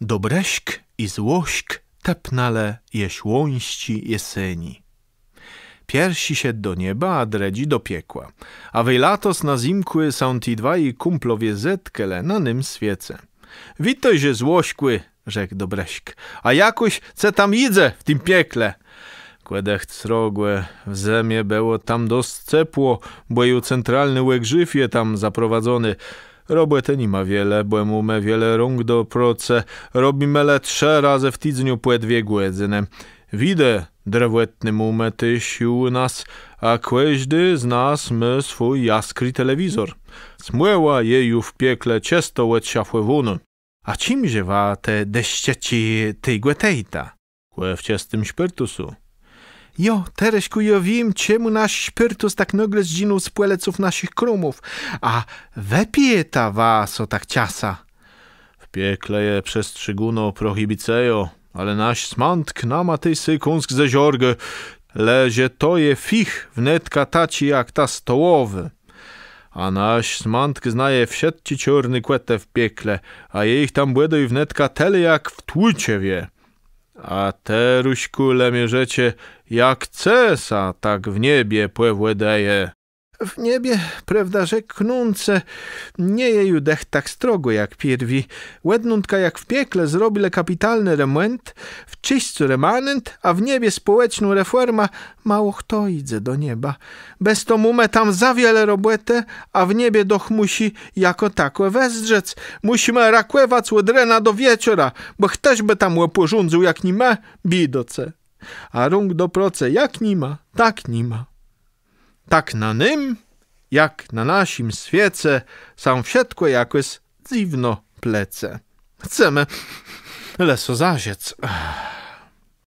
Dobreśk i złośk tepnale jeśłąści jeseni. Piersi się do nieba, a dredzi do piekła. A latos na zimkły są ti dwaj kumplowie zetkele na nym świece. Witaj się złośkły, rzekł Dobreśk, a jakoś ce tam idzę w tym piekle. Kłedech crogłe, w zemie było tam dost cepło, bo ju centralny łek żyfie tam zaprowadzony. Robłe te nie ma wiele, błemu me wiele rąk do proce, robimele trzy razy w tydzniu płe dwie głedzynę. Widzę drewetny mume tyś u nas, a kłeźdy z nas my swój jaskry telewizor. Smyła jeju w piekle ciesto łet siafłewunu. A czym ziewa te deścieci tej głetejta? Kłe w ciestym śpirtusu. Jo, tereś kujowim, czemu nasz śpyrtus tak nagle zdzinął z płeleców naszych krumów, a ta was o tak ciasa. W piekle je przestrzyguno prohibicejo, ale nasz smantk nama tej sykunsk ze ziorgę, lezie to je fich wnetka taci jak ta stołowy. A nasz smantk znaje wsiedci ciorny kłetę w piekle, a jej tam błedo i wnetka tele jak w tłucie wie. A te kule mierzecie, jak cesa, tak w niebie płewłe daje. W niebie, prawda, że knące, nie je Judech tak strogo jak pierwi. Łednątka jak w piekle zrobile kapitalny remont, w czyśćcu remanent, a w niebie społeczną reforma, mało kto idzie do nieba. Bez to mumę tam za wiele robotę, a w niebie doch musi jako takłe wezdrzec. Musimy rakłewać łodrena do wieczora, bo ktoś by tam łoporządził jak nie ma, bidoce. A rąk do proce jak nie ma, tak nie ma. Tak na nim, jak na nasim świece, sam wszystko jakoś dziwno plece. Chcemy leso zaziec.